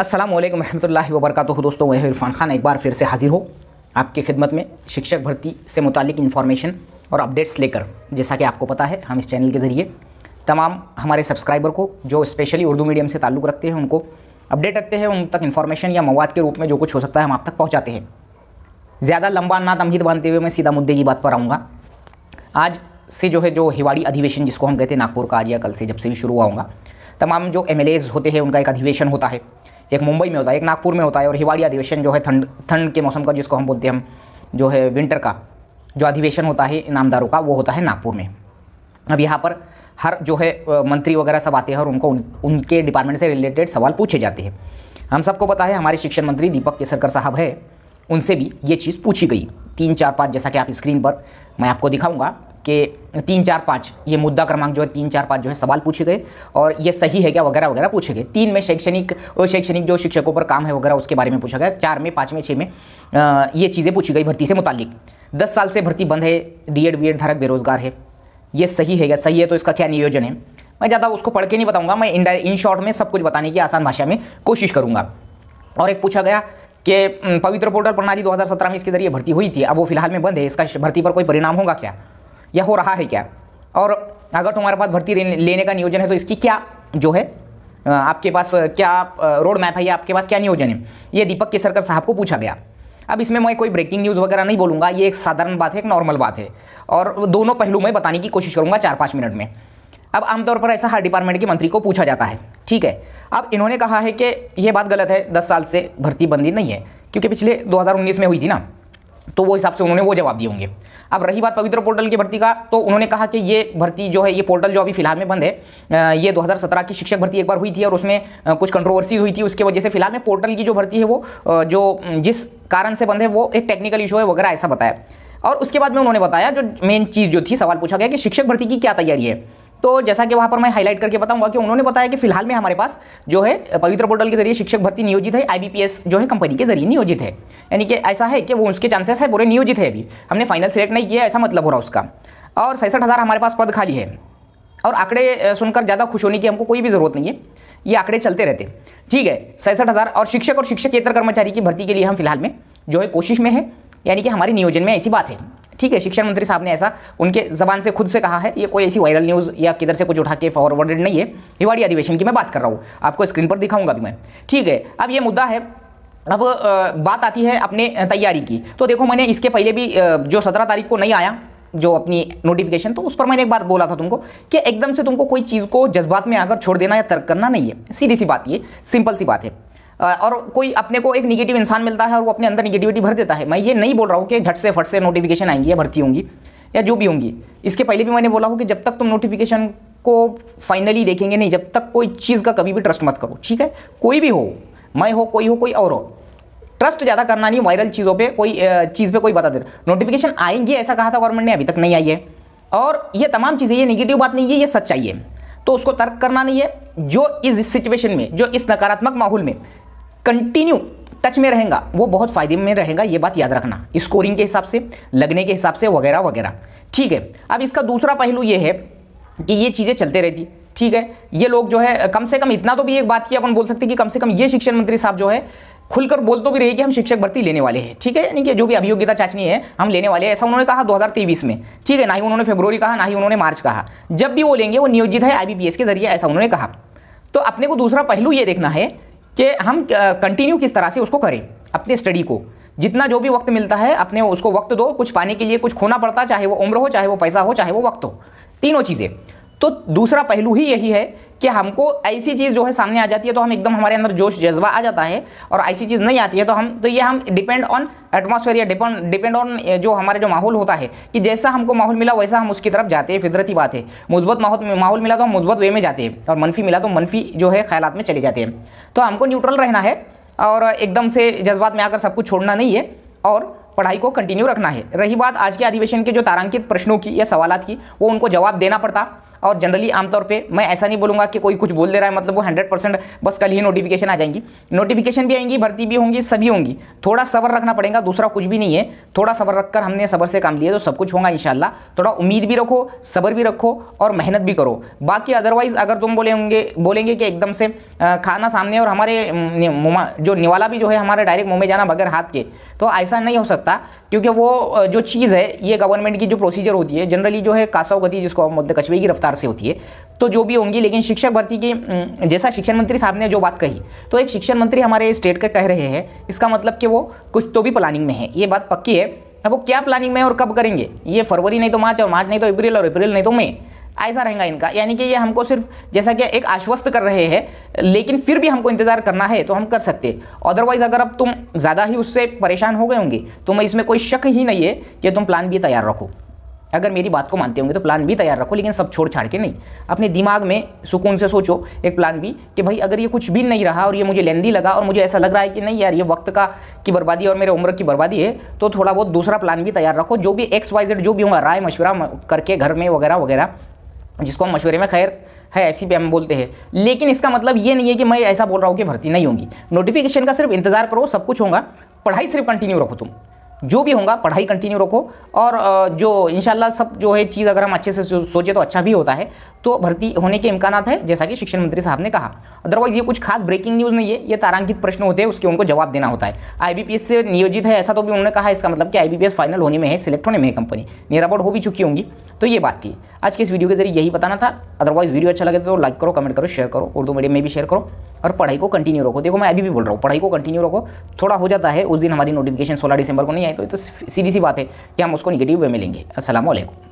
असलम वरहमल वर्क दोस्तों मैं इरफान खान एक बार फिर से हाजिर हो आपकी खिदमत में शिक्षक भर्ती से मुतलिक इन्फॉर्मेशन और अपडेट्स लेकर जैसा कि आपको पता है हम इस चैनल के ज़रिए तमाम हमारे सब्सक्राइबर को जो स्पेशली उर्दू मीडियम से ताल्लुक़ रखते हैं उनको अपडेट रखते हैं उन तक इन्फॉर्मेशन या मवाद के रूप में जो कुछ हो सकता है हम आप तक पहुँचाते हैं ज़्यादा लंबा ना तमहीद बांधते हुए मैं सीधा मुद्दे की बात पर आऊँगा आज से जो है जो हिवाड़ी अधिवेशन जिसको हम कहते हैं नागपुर का आज या कल से जब से भी शुरू हुआ होगा तमाम जो एम होते हैं उनका एक अधिवेशन होता है एक मुंबई में होता है एक नागपुर में होता है और हिवाड़ी अधिवेशन जो है ठंड ठंड के मौसम का जिसको हम बोलते हैं हम जो है विंटर का जो अधिवेशन होता है नामदारों का वो होता है नागपुर में अब यहाँ पर हर जो है मंत्री वगैरह सब आते हैं और उनको उन, उनके डिपार्टमेंट से रिलेटेड सवाल पूछे जाते हैं हम सबको पता है हमारे शिक्षण मंत्री दीपक केसरकर साहब है उनसे भी ये चीज़ पूछी गई तीन चार पाँच जैसा कि आप स्क्रीन पर मैं आपको दिखाऊंगा कि तीन चार पाँच ये मुद्दा क्रमांक जो है तीन चार पाँच जो है सवाल पूछे गए और ये सही है क्या वगैरह वगैरह पूछे गए तीन में शैक्षणिक और शैक्षणिक जो शिक्षकों पर काम है वगैरह उसके बारे में पूछा गया चार में पाँच में छः में ये चीज़ें पूछी गई भर्ती से मुतालिक दस साल से भर्ती बंद है डी एड एड धारक बेरोजगार है ये सही है क्या सही है तो इसका क्या नियोजन है मैं ज़्यादा उसको पढ़ के नहीं बताऊँगा मैं इन इन शॉर्ट में सब कुछ बताने की आसान भाषा में कोशिश करूँगा और एक पूछा गया कि पवित्र पोर्टल प्रणाली 2017 में इसके जरिए भर्ती हुई थी अब वो फिलहाल में बंद है इसका भर्ती पर कोई परिणाम होगा क्या या हो रहा है क्या और अगर तुम्हारे पास भर्ती लेने का नियोजन है तो इसकी क्या जो है आपके पास क्या रोड मैप है या आपके पास क्या नियोजन है ये दीपक केसरकर साहब को पूछा गया अब इसमें मैं कोई ब्रेकिंग न्यूज़ वगैरह नहीं बोलूँगा ये एक साधारण बात है एक नॉर्मल बात है और दोनों पहलू में बताने की कोशिश करूँगा चार पाँच मिनट में अब आमतौर पर ऐसा हर डिपार्टमेंट के मंत्री को पूछा जाता है ठीक है अब इन्होंने कहा है कि ये बात गलत है दस साल से भर्ती बंदी नहीं है क्योंकि पिछले 2019 में हुई थी ना तो वो हिसाब से उन्होंने वो जवाब दिए होंगे अब रही बात पवित्र पोर्टल की भर्ती का तो उन्होंने कहा कि ये भर्ती जो है ये पोर्टल जो अभी फिलहाल में बंद है ये 2017 की शिक्षक भर्ती एक बार हुई थी और उसमें कुछ कंट्रोवर्सी हुई थी उसके वजह से फिलहाल में पोर्टल की जो भर्ती है वो जो जिस कारण से बंद है वो एक टेक्निकल इशू है वगैरह ऐसा बताया और उसके बाद में उन्होंने बताया जो मेन चीज़ जो थी सवाल पूछा गया कि शिक्षक भर्ती की क्या तैयारी है तो जैसा कि वहाँ पर मैं हाईलाइट करके बताऊंगा कि उन्होंने बताया कि फिलहाल में हमारे पास जो है पवित्र पोर्टल के जरिए शिक्षक भर्ती नियोजित है आईबीपीएस जो है कंपनी के जरिए नियोजित है यानी कि ऐसा है कि वो उसके चांसेस है पूरे नियोजित है अभी हमने फाइनल सेलेक्ट नहीं किया ऐसा मतलब हो रहा उसका और सैंसठ हज़ार हमारे पास पद खाली है और आंकड़े सुनकर ज़्यादा खुश होने की हमको कोई भी ज़रूरत नहीं है ये आंकड़े चलते रहते ठीक है सैंसठ हज़ार और शिक्षक और शिक्षकेतर कर्मचारी की भर्ती के लिए हम फिलहाल में जो है कोशिश में है यानी कि हमारे नियोजन में ऐसी बात है ठीक है शिक्षा मंत्री साहब ने ऐसा उनके जबान से खुद से कहा है ये कोई ऐसी वायरल न्यूज़ या किधर से कुछ उठा के फॉरवर्डेड नहीं है हिवाड़ी अधिवेशन की मैं बात कर रहा हूँ आपको स्क्रीन पर दिखाऊंगा भी मैं ठीक है अब ये मुद्दा है अब बात आती है अपने तैयारी की तो देखो मैंने इसके पहले भी जो सत्रह तारीख को नहीं आया जो अपनी नोटिफिकेशन तो उस पर मैंने एक बात बोला था तुमको कि एकदम से तुमको कोई चीज़ को जज्बात में आकर छोड़ देना या तर्क करना नहीं है सीधी सी बात ये सिंपल सी बात है और कोई अपने को एक निगेटिव इंसान मिलता है और वो अपने अंदर निगेटिविटी भर देता है मैं ये नहीं बोल रहा हूँ कि झट से फट से नोटिफिकेशन आएंगी या भर्ती होंगी या जो भी होंगी इसके पहले भी मैंने बोला हूँ कि जब तक तुम नोटिफिकेशन को फाइनली देखेंगे नहीं जब तक कोई चीज़ का कभी भी ट्रस्ट मत करो ठीक है कोई भी हो मैं हो कोई हो कोई और हो ट्रस्ट ज़्यादा करना नहीं वायरल चीज़ों पे कोई चीज़ पे कोई बता दे नोटिफिकेशन आएंगे ऐसा कहा था गवर्नमेंट ने अभी तक नहीं आई है और ये तमाम चीज़ें ये निगेटिव बात नहीं है ये सच्चाई है तो उसको तर्क करना नहीं है जो इस सिचुएशन में जो इस नकारात्मक माहौल में कंटिन्यू टच में रहेगा वो बहुत फायदे में रहेगा ये बात याद रखना स्कोरिंग के हिसाब से लगने के हिसाब से वगैरह वगैरह ठीक है अब इसका दूसरा पहलू ये है कि ये चीज़ें चलते रहती ठीक है ये लोग जो है कम से कम इतना तो भी एक बात की अपन बोल सकते हैं कि कम से कम ये शिक्षण मंत्री साहब जो है खुलकर बोल तो भी रहे कि हम शिक्षक भर्ती लेने वाले हैं ठीक है यानी कि जो भी अभियोग्यता चाचनी है हम लेने वाले हैं ऐसा उन्होंने कहा 2023 में ठीक है ना ही उन्होंने फेब्रवरी कहा ना ही उन्होंने मार्च कहा जब भी वो लेंगे वो नियोजित है आई के जरिए ऐसा उन्होंने कहा तो अपने को दूसरा पहलू ये देखना है कि हम कंटिन्यू किस तरह से उसको करें अपने स्टडी को जितना जो भी वक्त मिलता है अपने उसको वक्त दो कुछ पाने के लिए कुछ खोना पड़ता चाहे वो उम्र हो चाहे वो पैसा हो चाहे वो वक्त हो तीनों चीज़ें तो दूसरा पहलू ही यही है कि हमको ऐसी चीज़ जो है सामने आ जाती है तो हम एकदम हमारे अंदर जोश जज्बा आ जाता है और ऐसी चीज़ नहीं आती है तो हम तो ये हम डिपेंड ऑन एटमॉस्फेयर या डिपेंड डिपेंड ऑन जो हमारे जो माहौल होता है कि जैसा हमको माहौल मिला वैसा हम उसकी तरफ जाते हैं फितरती बात है मुस्बत माहौल माहौल मिला तो हम मुस्बत वे में जाते हैं और मनफी मिला तो मनफी जो है ख्याल में चले जाते हैं तो हमको न्यूट्रल रहना है और एकदम से जज्बात में आकर सब कुछ छोड़ना नहीं है और पढ़ाई को कंटिन्यू रखना है रही बात आज के अधिवेशन के जो तारांकित प्रश्नों की या सवालत की वो उनको जवाब देना पड़ता और जनरली आमतौर पर मैं ऐसा नहीं बोलूँगा कि कोई कुछ बोल दे रहा है मतलब वो हंड्रेड परसेंट बस कल ही नोटिफिकेशन आ जाएंगी नोटिफिकेशन भी आएंगी भर्ती भी होंगी सभी होंगी थोड़ा सबर रखना पड़ेगा दूसरा कुछ भी नहीं है थोड़ा सबर रखकर हमने सबर से काम लिया तो सब कुछ होगा शाला थोड़ा उम्मीद भी रखो सबर भी रखो और मेहनत भी करो बाकी अदरवाइज़ अगर तुम बोले होंगे बोलेंगे कि एकदम से खाना सामने और हमारे जो निवाला भी जो है हमारे डायरेक्ट मुँह में जाना बगैर हाथ के तो ऐसा नहीं हो सकता क्योंकि वो जो चीज़ है ये गवर्नमेंट की जो प्रोसीजर होती है जनरली जो है गति जिसको हम बोलते कछुए की रफ्तार प्रकार से होती है तो जो भी होंगी लेकिन शिक्षक भर्ती की जैसा शिक्षण मंत्री साहब ने जो बात कही तो एक शिक्षण मंत्री हमारे स्टेट का कह रहे हैं इसका मतलब कि वो कुछ तो भी प्लानिंग में है ये बात पक्की है अब वो क्या प्लानिंग में है और कब करेंगे ये फरवरी नहीं तो मार्च और मार्च नहीं तो अप्रैल और अप्रैल नहीं तो मई ऐसा रहेगा इनका यानी कि ये हमको सिर्फ जैसा कि एक आश्वस्त कर रहे हैं लेकिन फिर भी हमको इंतज़ार करना है तो हम कर सकते अदरवाइज़ अगर अब तुम ज़्यादा ही उससे परेशान हो गए होंगे तो मैं इसमें कोई शक ही नहीं है कि तुम प्लान भी तैयार रखो अगर मेरी बात को मानते होंगे तो प्लान भी तैयार रखो लेकिन सब छोड़ छाड़ के नहीं अपने दिमाग में सुकून से सोचो एक प्लान भी कि भाई अगर ये कुछ भी नहीं रहा और ये मुझे लेंदी लगा और मुझे ऐसा लग रहा है कि नहीं यार ये वक्त का की बर्बादी और मेरे उम्र की बर्बादी है तो थोड़ा बहुत दूसरा प्लान भी तैयार रखो जो भी एक्स वाई जेड जो भी होगा राय मशवरा करके घर में वगैरह वगैरह जिसको हम मशवरे में खैर है ऐसी भी हम बोलते हैं लेकिन इसका मतलब ये नहीं है कि मैं ऐसा बोल रहा हूँ कि भर्ती नहीं होंगी नोटिफिकेशन का सिर्फ इंतजार करो सब कुछ होगा पढ़ाई सिर्फ कंटिन्यू रखो तुम जो भी होगा पढ़ाई कंटिन्यू रखो और जो इनशाला सब जो है चीज़ अगर हम अच्छे से सोचे तो अच्छा भी होता है तो भर्ती होने के इम्कान है जैसा कि शिक्षण मंत्री साहब ने कहा अदरवाइज ये कुछ खास ब्रेकिंग न्यूज़ नहीं है ये तारांकित प्रश्न होते हैं उसके उनको जवाब देना होता है आईबीपीएस से नियोजित है ऐसा तो भी उन्होंने कहा इसका मतलब कि आईबीपीएस फाइनल होने में है सिलेक्ट होने में है कंपनी नियर अबाउट हो भी चुकी होंगी तो ये बात थी आज के इस वीडियो के जरिए यही बताना था अदरवाइज वीडियो अच्छा लगे तो लाइक करो कमेंट करो शेयर करो उर्दू मीडियम में भी शेयर करो और पढ़ाई को कंटिन्यू रखो देखो मैं अभी भी बोल रहा हूँ पढ़ाई को कंटिन्यू रखो थोड़ा हो जाता है उस दिन हमारी नोटिफिकेशन सोलह दिसंबर को नहीं आई तो, तो सीधी सी बात है कि हम उसको निगेटिव वे मिलेंगे असलम